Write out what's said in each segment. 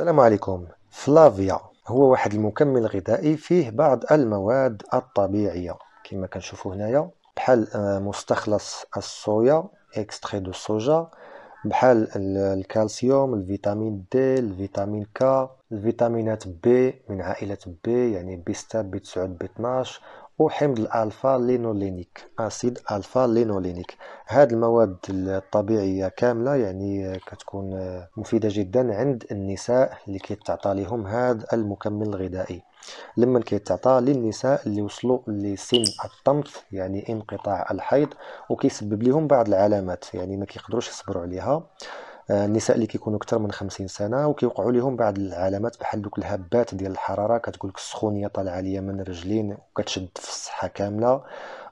السلام عليكم فلافيا هو واحد المكمل غذائي فيه بعض المواد الطبيعية كما كنشوفوا هنايا بحال آه، مستخلص الصويا اكستري دو صوجا بحال الكالسيوم الفيتامين دي الفيتامين كا الفيتامينات بي من عائلة بي يعني بي 6 بي 9 بي 12 وحمض الألفا لينولينيك أسيد ألفا لينولينيك هاد المواد الطبيعية كاملة يعني كتكون مفيدة جدا عند النساء اللي كيتعطى لهم هاد المكمل الغذائي لما كيتعطى للنساء اللي وصلوا لسن الطمث يعني انقطاع الحيض وكيسبب لهم بعض العلامات يعني ما كيقدروش يصبروا عليها النساء اللي كيكونوا اكثر من 50 سنه وكيوقعوا لهم بعض العلامات بحال دوك الهبات ديال الحراره كتقول لك السخونيه طالعه ليا من الرجلين وكتشد في الصحه كامله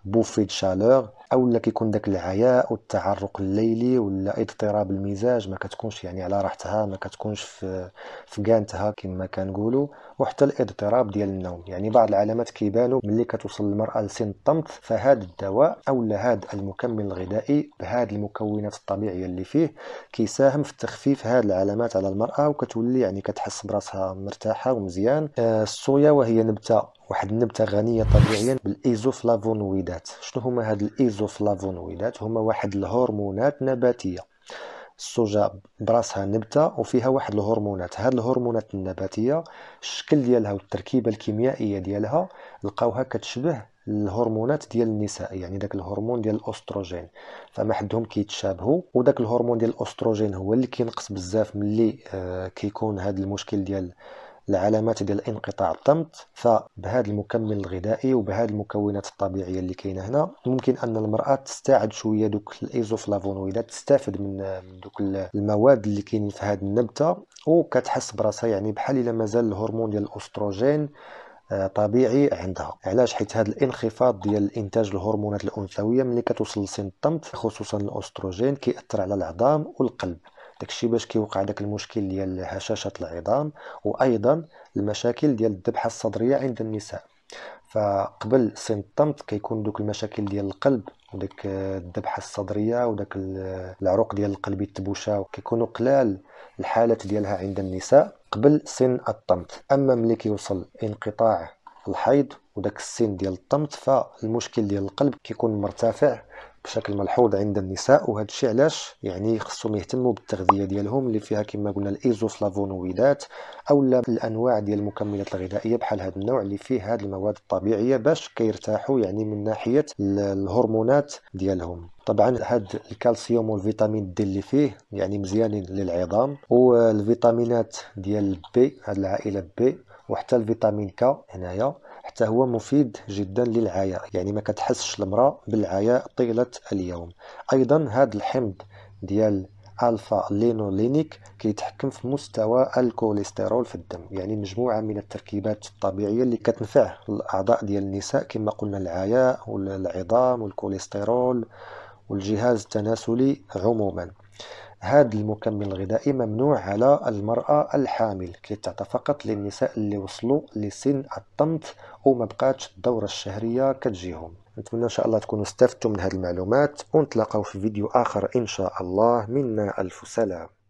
بوفي شالور لا كيكون داك العياء والتعرق الليلي ولا اضطراب المزاج ما كتكونش يعني على راحتها ما كتكونش في في كانتها كما كنقولوا وحتى الاضطراب ديال النوم يعني بعض العلامات كيبانوا ملي كتوصل المراه لسن الطمث فهذا الدواء او هاد المكمل الغذائي بهاد المكونات الطبيعيه اللي فيه كيساهم في تخفيف هاد العلامات على المراه وكتولي يعني كتحس براسها مرتاحه ومزيان آه، الصويا وهي نبته واحد النبته غنيه طبيعيا بالايزوفلافونويدات شنو هما هاد الايزوفلافونويدات هما واحد الهرمونات نباتيه السوجا براسها نبته وفيها واحد الهرمونات هاد الهرمونات النباتيه الشكل ديالها والتركيبه الكيميائيه ديالها لقاوها كتشبه الهرمونات ديال النساء يعني داك الهرمون ديال الاستروجين فما حدهم كيتشابهوا وداك الهرمون ديال الاستروجين هو اللي كينقص بزاف ملي آه، كيكون هذا المشكل ديال العلامات ديال انقطاع الطمث فبهذا المكمل الغذائي وبهذه المكونات الطبيعيه اللي كاينه هنا ممكن ان المراه تستعد شويه دوك الايزوفلافونويدات تستافد من دوك المواد اللي كاينين في هذه النبته وكتحس براسها يعني بحال الا مازال الهرمون ديال الاستروجين آه، طبيعي عندها علاش حيت هذا الانخفاض ديال انتاج الهرمونات الانثويه ملي كتوصل لسن الطمث خصوصا الاستروجين كيأثر على العظام والقلب داكشي باش كيوقع داك المشكل ديال هشاشة العظام وأيضا المشاكل ديال الذبحة الصدرية عند النساء فقبل سن الطمط كيكون دوك المشاكل ديال القلب وداك الذبحه الصدريه وداك العروق ديال القلب يتبوشا كيكونوا قلال الحالات ديالها عند النساء قبل سن الطمط اما ملي كيوصل انقطاع الحيض وداك السن ديال الطمط فالمشكل ديال القلب كيكون مرتفع بشكل ملحوظ عند النساء وهذا الشيء علاش يعني خصهم يهتموا بالتغذيه ديالهم اللي فيها كما قلنا الايزوفلافونويدات او الانواع ديال المكملات الغذائيه بحال هذا النوع اللي فيه هذه المواد الطبيعيه باش كيرتاحوا يعني من ناحيه الهرمونات ديالهم طبعا هاد الكالسيوم والفيتامين دي اللي فيه يعني مزيانين للعظام والفيتامينات ديال بي هاد العائله بي وحتى الفيتامين كا هنايا حتى هو مفيد جدا للعياء يعني ما كتحسش المرأة بالعياء طيلة اليوم أيضا هذا الحمض ديال الفا لينولينيك كيتحكم في مستوى الكوليسترول في الدم يعني مجموعه من التركيبات الطبيعيه اللي كتنفع الاعضاء ديال النساء كما قلنا العياء والعظام والكوليسترول والجهاز التناسلي عموما هذا المكمل الغذائي ممنوع على المرأة الحامل كيتعطى فقط للنساء اللي وصلوا لسن الطمث وما بقاتش الدورة الشهرية كتجيهم نتمنى ان شاء الله تكونوا استفدتوا من هذه المعلومات ونتلاقاو في فيديو اخر ان شاء الله منا الف سلام